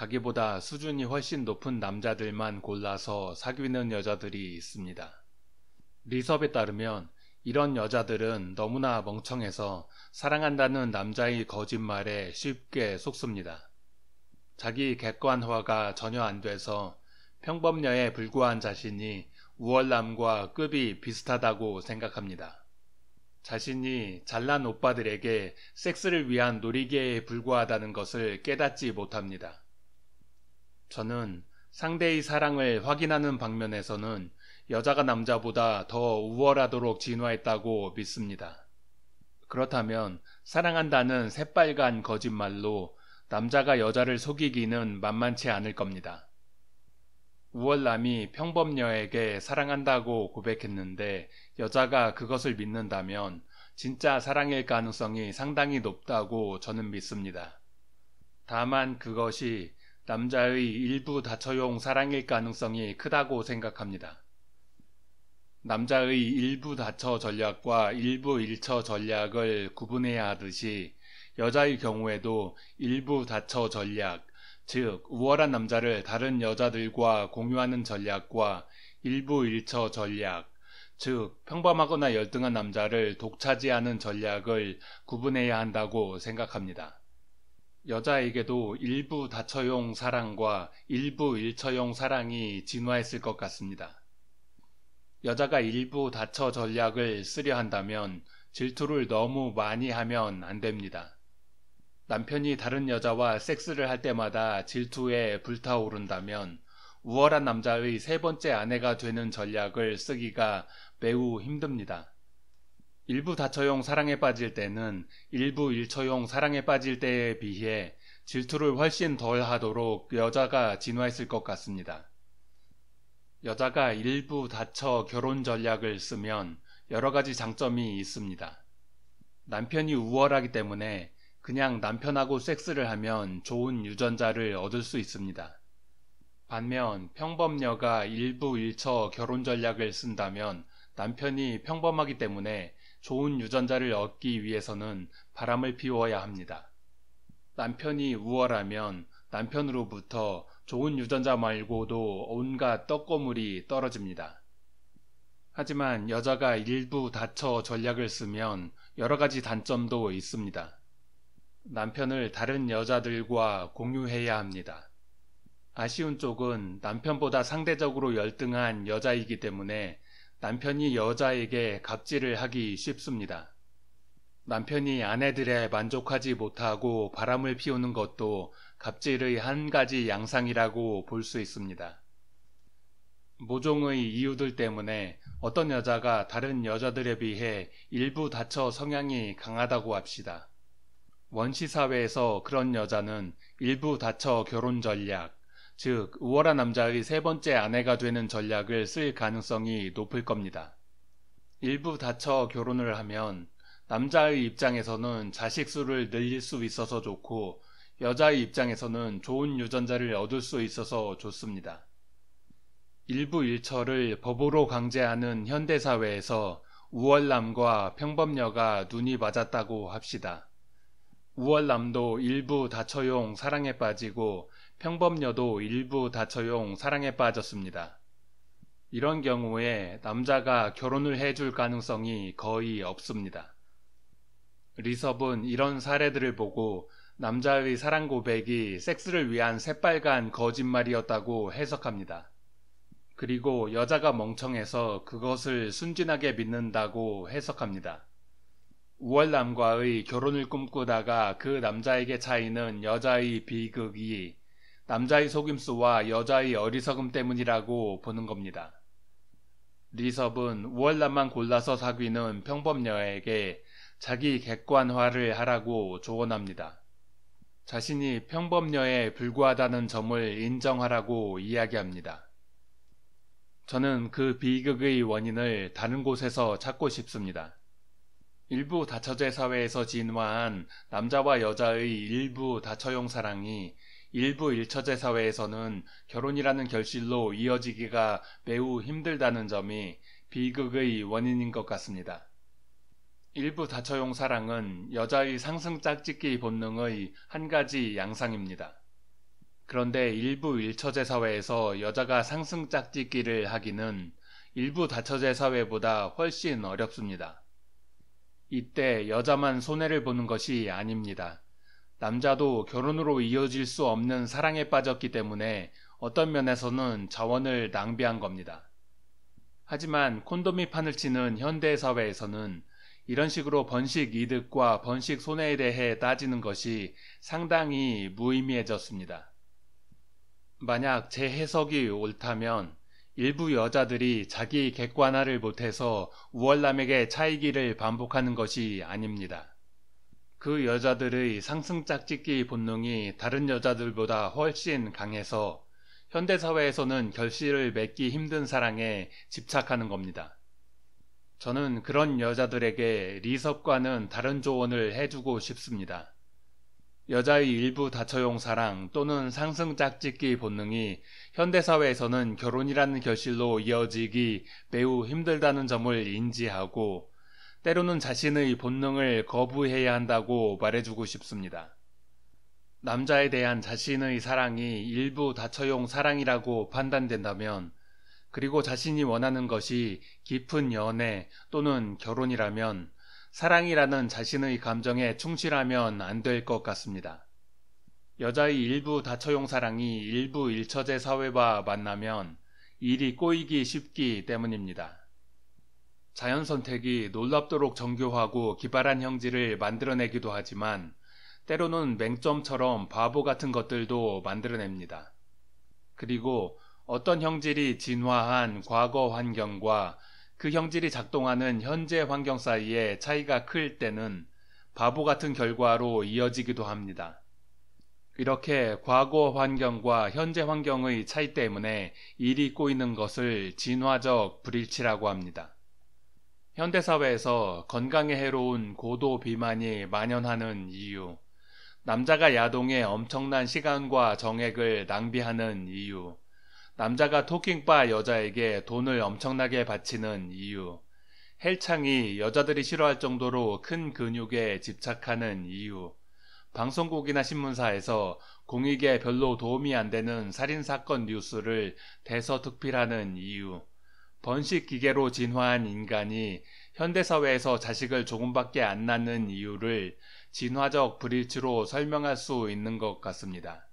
자기보다 수준이 훨씬 높은 남자들만 골라서 사귀는 여자들이 있습니다. 리섭에 따르면 이런 여자들은 너무나 멍청해서 사랑한다는 남자의 거짓말에 쉽게 속습니다. 자기 객관화가 전혀 안 돼서 평범녀에 불과한 자신이 우월남과 급이 비슷하다고 생각합니다. 자신이 잘난 오빠들에게 섹스를 위한 놀이기에 불과하다는 것을 깨닫지 못합니다. 저는 상대의 사랑을 확인하는 방면에서는 여자가 남자보다 더 우월하도록 진화했다고 믿습니다. 그렇다면 사랑한다는 새빨간 거짓말로 남자가 여자를 속이기는 만만치 않을 겁니다. 우월남이 평범녀에게 사랑한다고 고백했는데 여자가 그것을 믿는다면 진짜 사랑일 가능성이 상당히 높다고 저는 믿습니다. 다만 그것이 남자의 일부 다처용 사랑일 가능성이 크다고 생각합니다. 남자의 일부 다처 전략과 일부 일처 전략을 구분해야 하듯이 여자의 경우에도 일부 다처 전략, 즉 우월한 남자를 다른 여자들과 공유하는 전략과 일부 일처 전략, 즉 평범하거나 열등한 남자를 독차지하는 전략을 구분해야 한다고 생각합니다. 여자에게도 일부 다처용 사랑과 일부 일처용 사랑이 진화했을 것 같습니다. 여자가 일부 다처 전략을 쓰려 한다면 질투를 너무 많이 하면 안 됩니다. 남편이 다른 여자와 섹스를 할 때마다 질투에 불타오른다면 우월한 남자의 세 번째 아내가 되는 전략을 쓰기가 매우 힘듭니다. 일부 다처용 사랑에 빠질 때는 일부 일처용 사랑에 빠질 때에 비해 질투를 훨씬 덜 하도록 여자가 진화했을 것 같습니다. 여자가 일부 다처 결혼 전략을 쓰면 여러 가지 장점이 있습니다. 남편이 우월하기 때문에 그냥 남편하고 섹스를 하면 좋은 유전자를 얻을 수 있습니다. 반면 평범녀가 일부 일처 결혼 전략을 쓴다면 남편이 평범하기 때문에 좋은 유전자를 얻기 위해서는 바람을 피워야 합니다. 남편이 우월하면 남편으로부터 좋은 유전자 말고도 온갖 떡고물이 떨어집니다. 하지만 여자가 일부 다처 전략을 쓰면 여러 가지 단점도 있습니다. 남편을 다른 여자들과 공유해야 합니다. 아쉬운 쪽은 남편보다 상대적으로 열등한 여자이기 때문에 남편이 여자에게 갑질을 하기 쉽습니다. 남편이 아내들에 만족하지 못하고 바람을 피우는 것도 갑질의 한 가지 양상이라고 볼 수 있습니다. 모종의 이유들 때문에 어떤 여자가 다른 여자들에 비해 일부 다처 성향이 강하다고 합시다. 원시사회에서 그런 여자는 일부 다처 결혼 전략, 즉 우월한 남자의 세 번째 아내가 되는 전략을 쓸 가능성이 높을 겁니다. 일부 다처 결혼을 하면 남자의 입장에서는 자식 수를 늘릴 수 있어서 좋고 여자의 입장에서는 좋은 유전자를 얻을 수 있어서 좋습니다. 일부 일처를 법으로 강제하는 현대사회에서 우월남과 평범녀가 눈이 맞았다고 합시다. 우월남도 일부 다처용 사랑에 빠지고 평범녀도 일부 다처용 사랑에 빠졌습니다. 이런 경우에 남자가 결혼을 해줄 가능성이 거의 없습니다. 리섭은 이런 사례들을 보고 남자의 사랑 고백이 섹스를 위한 새빨간 거짓말이었다고 해석합니다. 그리고 여자가 멍청해서 그것을 순진하게 믿는다고 해석합니다. 우월남과의 결혼을 꿈꾸다가 그 남자에게 차이는 여자의 비극이 남자의 속임수와 여자의 어리석음 때문이라고 보는 겁니다. 리섭은 우월남만 골라서 사귀는 평범녀에게 자기 객관화를 하라고 조언합니다. 자신이 평범녀에 불과하다는 점을 인정하라고 이야기합니다. 저는 그 비극의 원인을 다른 곳에서 찾고 싶습니다. 일부 다처제 사회에서 진화한 남자와 여자의 일부 다처용 사랑이 일부 일처제 사회에서는 결혼이라는 결실로 이어지기가 매우 힘들다는 점이 비극의 원인인 것 같습니다. 일부 다처용 사랑은 여자의 상승 짝짓기 본능의 한 가지 양상입니다. 그런데 일부 일처제 사회에서 여자가 상승 짝짓기를 하기는 일부 다처제 사회보다 훨씬 어렵습니다. 이때 여자만 손해를 보는 것이 아닙니다. 남자도 결혼으로 이어질 수 없는 사랑에 빠졌기 때문에 어떤 면에서는 자원을 낭비한 겁니다. 하지만 콘돔이 판을 치는 현대 사회에서는 이런 식으로 번식 이득과 번식 손해에 대해 따지는 것이 상당히 무의미해졌습니다. 만약 제 해석이 옳다면 일부 여자들이 자기 객관화를 못해서 우월남에게 차이기를 반복하는 것이 아닙니다. 그 여자들의 상승 짝짓기 본능이 다른 여자들보다 훨씬 강해서 현대사회에서는 결실을 맺기 힘든 사랑에 집착하는 겁니다. 저는 그런 여자들에게 리섭과는 다른 조언을 해주고 싶습니다. 여자의 일부 다처용 사랑 또는 상승 짝짓기 본능이 현대사회에서는 결혼이라는 결실로 이어지기 매우 힘들다는 점을 인지하고 때로는 자신의 본능을 거부해야 한다고 말해주고 싶습니다. 남자에 대한 자신의 사랑이 일부 다처용 사랑이라고 판단된다면, 그리고 자신이 원하는 것이 깊은 연애 또는 결혼이라면, 사랑이라는 자신의 감정에 충실하면 안 될 것 같습니다. 여자의 일부 다처용 사랑이 일부 일처제 사회와 만나면 일이 꼬이기 쉽기 때문입니다. 자연 선택이 놀랍도록 정교하고 기발한 형질을 만들어내기도 하지만 때로는 맹점처럼 바보 같은 것들도 만들어냅니다. 그리고 어떤 형질이 진화한 과거 환경과 그 형질이 작동하는 현재 환경 사이에 차이가 클 때는 바보 같은 결과로 이어지기도 합니다. 이렇게 과거 환경과 현재 환경의 차이 때문에 일이 꼬이는 것을 진화적 불일치라고 합니다. 현대사회에서 건강에 해로운 고도 비만이 만연하는 이유, 남자가 야동에 엄청난 시간과 정액을 낭비하는 이유, 남자가 토킹바 여자에게 돈을 엄청나게 바치는 이유, 헬창이 여자들이 싫어할 정도로 큰 근육에 집착하는 이유, 방송국이나 신문사에서 공익에 별로 도움이 안 되는 살인사건 뉴스를 대서특필하는 이유, 번식 기계로 진화한 인간이 현대사회에서 자식을 조금밖에 안 낳는 이유를 진화적 불일치로 설명할 수 있는 것 같습니다.